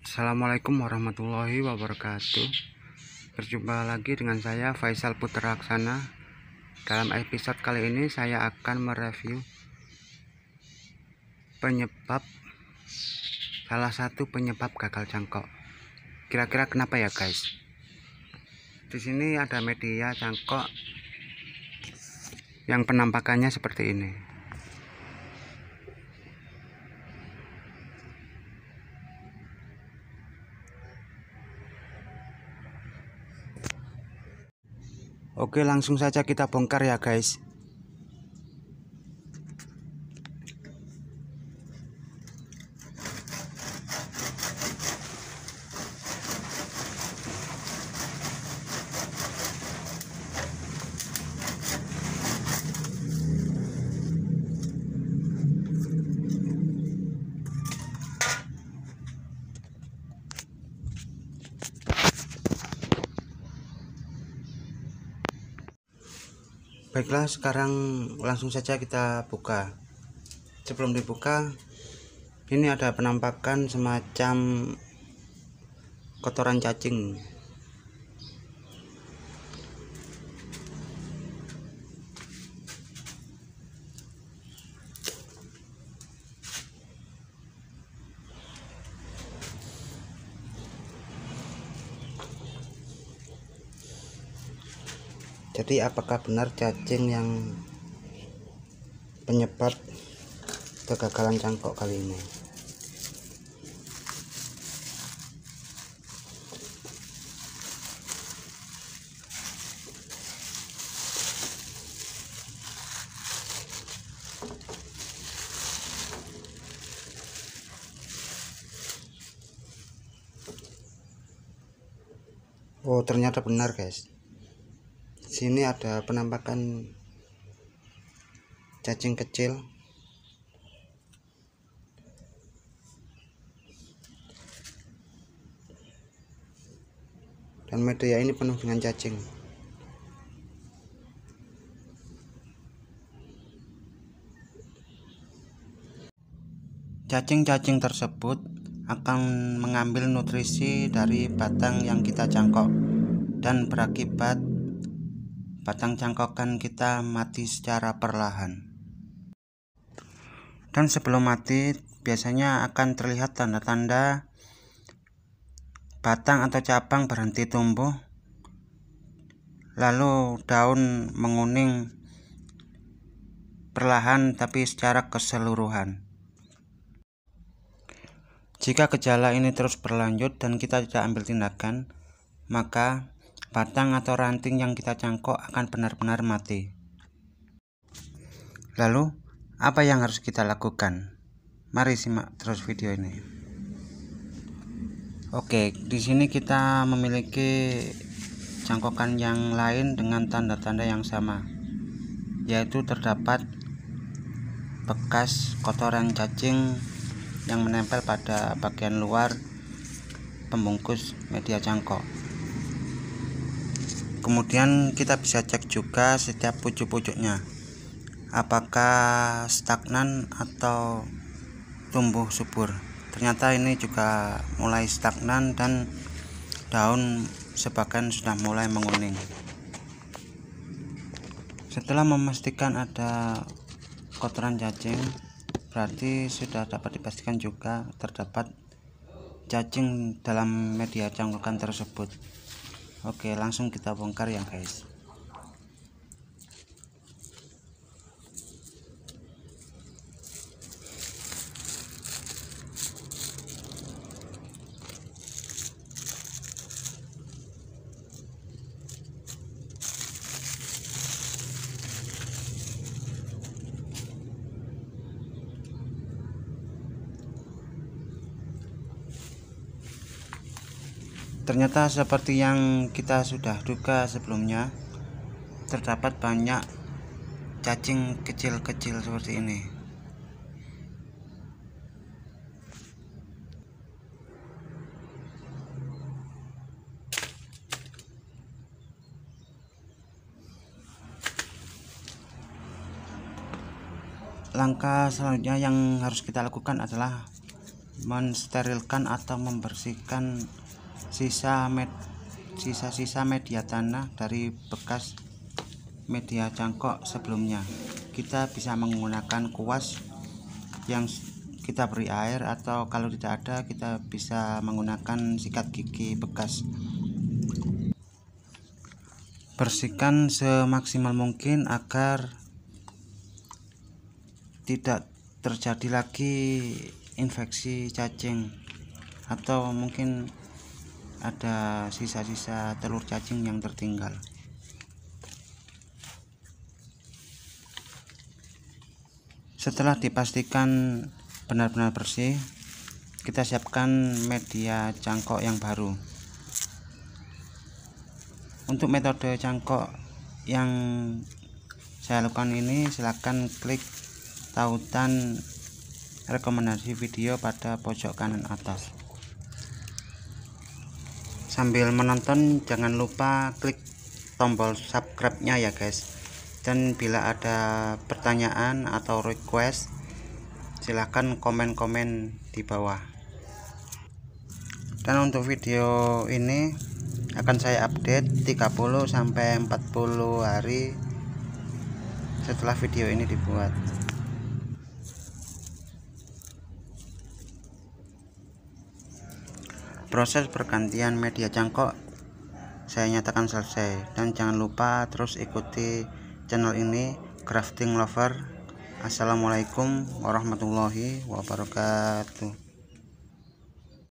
Assalamualaikum warahmatullahi wabarakatuh Berjumpa lagi dengan saya Faisal Putra Aksana Dalam episode kali ini saya akan mereview Penyebab Salah satu penyebab gagal cangkok Kira-kira kenapa ya guys Di sini ada media cangkok Yang penampakannya seperti ini Oke langsung saja kita bongkar ya guys baiklah sekarang langsung saja kita buka sebelum dibuka ini ada penampakan semacam kotoran cacing jadi apakah benar cacing yang penyebab kegagalan cangkok kali ini Oh ternyata benar guys sini ada penampakan cacing kecil dan media ini penuh dengan cacing cacing-cacing tersebut akan mengambil nutrisi dari batang yang kita cangkok dan berakibat batang cangkokan kita mati secara perlahan. Dan sebelum mati, biasanya akan terlihat tanda-tanda batang atau cabang berhenti tumbuh, lalu daun menguning perlahan tapi secara keseluruhan. Jika gejala ini terus berlanjut dan kita tidak ambil tindakan, maka batang atau ranting yang kita cangkok akan benar-benar mati. Lalu, apa yang harus kita lakukan? Mari simak terus video ini. Oke, di sini kita memiliki cangkokan yang lain dengan tanda-tanda yang sama, yaitu terdapat bekas kotoran cacing yang menempel pada bagian luar pembungkus media cangkok kemudian kita bisa cek juga setiap pucuk-pucuknya apakah stagnan atau tumbuh subur ternyata ini juga mulai stagnan dan daun sebagian sudah mulai menguning setelah memastikan ada kotoran cacing berarti sudah dapat dipastikan juga terdapat cacing dalam media cangkulkan tersebut oke langsung kita bongkar ya guys Ternyata seperti yang kita sudah duga sebelumnya, terdapat banyak cacing kecil-kecil seperti ini. Langkah selanjutnya yang harus kita lakukan adalah mensterilkan atau membersihkan sisa med sisa-sisa media tanah dari bekas media cangkok sebelumnya kita bisa menggunakan kuas yang kita beri air atau kalau tidak ada kita bisa menggunakan sikat gigi bekas bersihkan semaksimal mungkin agar tidak terjadi lagi infeksi cacing atau mungkin ada sisa-sisa telur cacing yang tertinggal setelah dipastikan benar-benar bersih kita siapkan media cangkok yang baru untuk metode cangkok yang saya lakukan ini silahkan klik tautan rekomendasi video pada pojok kanan atas sambil menonton jangan lupa klik tombol subscribe nya ya guys dan bila ada pertanyaan atau request silahkan komen-komen di bawah dan untuk video ini akan saya update 30 sampai 40 hari setelah video ini dibuat proses pergantian media cangkok saya nyatakan selesai dan jangan lupa terus ikuti channel ini crafting lover assalamualaikum warahmatullahi wabarakatuh